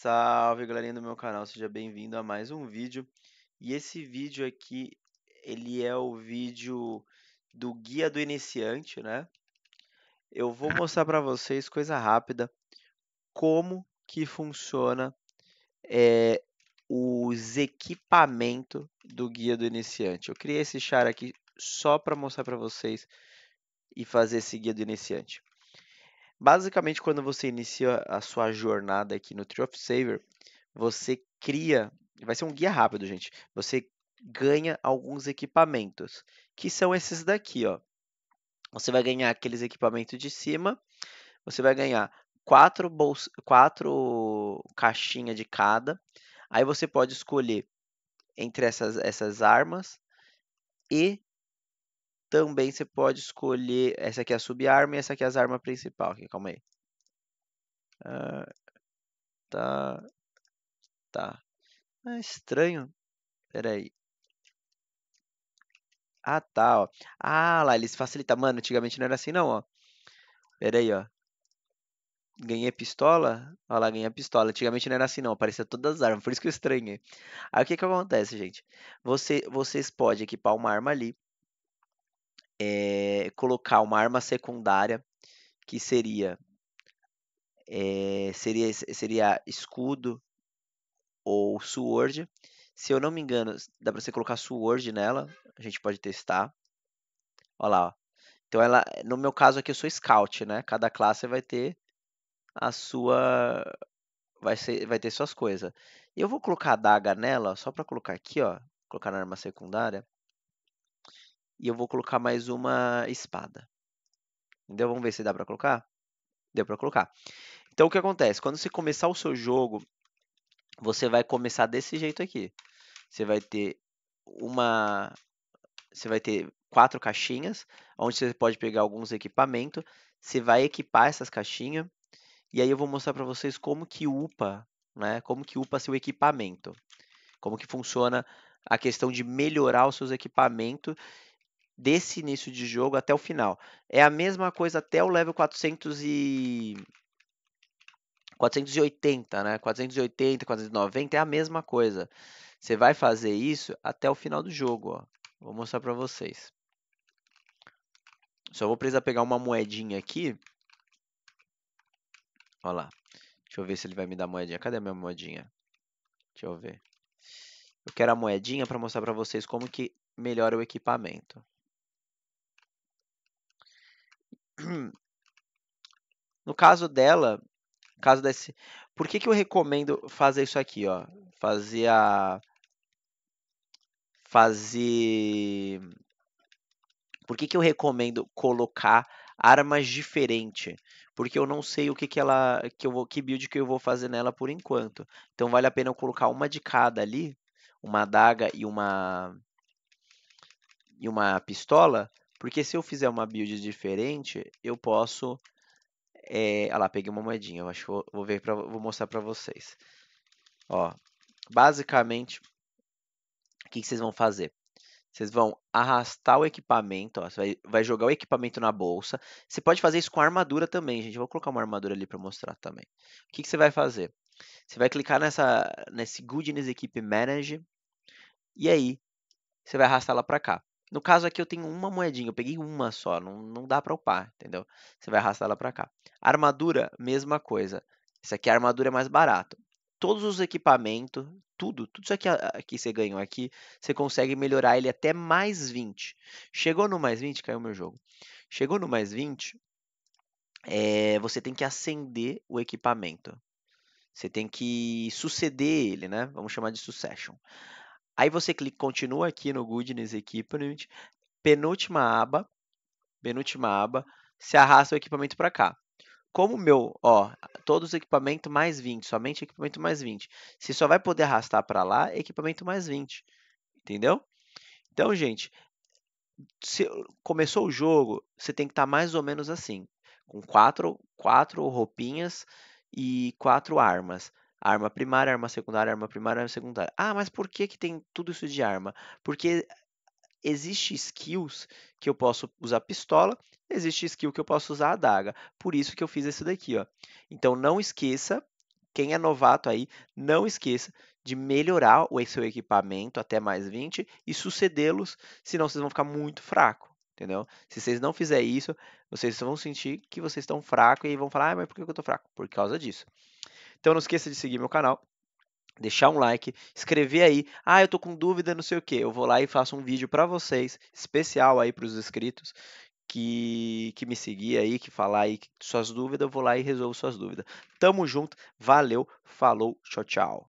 Salve galerinha do meu canal, seja bem-vindo a mais um vídeo. E esse vídeo aqui, ele é o vídeo do guia do iniciante, né? Eu vou mostrar para vocês, coisa rápida, como que funciona é, os equipamentos do guia do iniciante. Eu criei esse char aqui só para mostrar para vocês e fazer esse guia do iniciante. Basicamente, quando você inicia a sua jornada aqui no Tree of Saver, você cria, vai ser um guia rápido, gente. Você ganha alguns equipamentos, que são esses daqui, ó. Você vai ganhar aqueles equipamentos de cima, você vai ganhar quatro, bols... quatro caixinhas de cada. Aí você pode escolher entre essas, essas armas e também você pode escolher. Essa aqui é a subarma e essa aqui é as armas principal. Aqui, calma aí. Ah, tá. Tá. Ah, estranho. Pera aí. Ah, tá, ó. Ah, lá, eles facilitam. Mano, antigamente não era assim, não, ó. Pera aí, ó. Ganhei pistola? Olha lá, ganhei pistola. Antigamente não era assim, não. Aparecia todas as armas. Por isso que eu estranhei. Aí o que que acontece, gente? Você, vocês podem equipar uma arma ali é, colocar uma arma secundária que seria é, seria seria escudo ou sword. Se eu não me engano, dá para você colocar sword nela. A gente pode testar. Olha lá. Então ela, no meu caso aqui eu sou scout, né? Cada classe vai ter a sua vai ser vai ter suas coisas. Eu vou colocar a daga nela, só para colocar aqui, ó, colocar na arma secundária. E eu vou colocar mais uma espada. Entendeu? Vamos ver se dá para colocar? Deu para colocar. Então, o que acontece? Quando você começar o seu jogo, você vai começar desse jeito aqui. Você vai ter uma... Você vai ter quatro caixinhas, onde você pode pegar alguns equipamentos. Você vai equipar essas caixinhas. E aí eu vou mostrar para vocês como que upa, né? Como que upa seu equipamento. Como que funciona a questão de melhorar os seus equipamentos desse início de jogo até o final. É a mesma coisa até o level 400 e 480, né? 480, 490 é a mesma coisa. Você vai fazer isso até o final do jogo, ó. Vou mostrar para vocês. Só vou precisar pegar uma moedinha aqui. Olha lá. Deixa eu ver se ele vai me dar moedinha. Cadê a minha moedinha? Deixa eu ver. Eu quero a moedinha para mostrar para vocês como que melhora o equipamento. No caso dela, caso desse, por que que eu recomendo fazer isso aqui, ó? Fazer a fazer Por que que eu recomendo colocar armas diferentes? Porque eu não sei o que que ela que eu vou que build que eu vou fazer nela por enquanto. Então vale a pena eu colocar uma de cada ali, uma adaga e uma e uma pistola porque se eu fizer uma build diferente, eu posso... É... lá, peguei uma moedinha. Eu acho que vou, vou, ver pra, vou mostrar para vocês. Ó, basicamente, o que, que vocês vão fazer? Vocês vão arrastar o equipamento, ó, você vai, vai, jogar o equipamento na bolsa. Você pode fazer isso com armadura também, gente. Eu vou colocar uma armadura ali para mostrar também. O que, que você vai fazer? Você vai clicar nessa, nesse Goodness Equipe Manage. E aí, você vai arrastar ela para cá. No caso aqui eu tenho uma moedinha, eu peguei uma só, não, não dá para upar, entendeu? Você vai arrastar ela para cá. Armadura, mesma coisa. Isso aqui a armadura é mais barato. Todos os equipamentos, tudo, tudo isso aqui que você ganhou aqui, você consegue melhorar ele até mais 20. Chegou no mais 20, caiu meu jogo. Chegou no mais 20, é, eh, você tem que acender o equipamento. Você tem que suceder ele, né? Vamos chamar de succession. Aí você clica, continua aqui no Goodness Equipment, penúltima aba, penúltima aba, se arrasta o equipamento para cá. Como o meu, ó, todos os equipamentos mais 20, somente equipamento mais 20. Se só vai poder arrastar para lá, equipamento mais 20. Entendeu? Então, gente, se começou o jogo, você tem que estar tá mais ou menos assim, com quatro, quatro roupinhas e quatro armas. Arma primária, arma secundária, arma primária, arma secundária. Ah, mas por que, que tem tudo isso de arma? Porque existe skills que eu posso usar pistola, existe skill que eu posso usar adaga. Por isso que eu fiz esse daqui, ó. Então não esqueça, quem é novato aí, não esqueça de melhorar o seu equipamento até mais 20 e sucedê-los, senão vocês vão ficar muito fraco. Entendeu? Se vocês não fizerem isso, vocês vão sentir que vocês estão fracos e vão falar, ah, mas por que eu estou fraco? Por causa disso. Então não esqueça de seguir meu canal, deixar um like, escrever aí, ah, eu tô com dúvida, não sei o que, eu vou lá e faço um vídeo para vocês, especial aí para os inscritos que, que me seguir aí, que falar aí suas dúvidas, eu vou lá e resolvo suas dúvidas. Tamo junto, valeu, falou, tchau, tchau.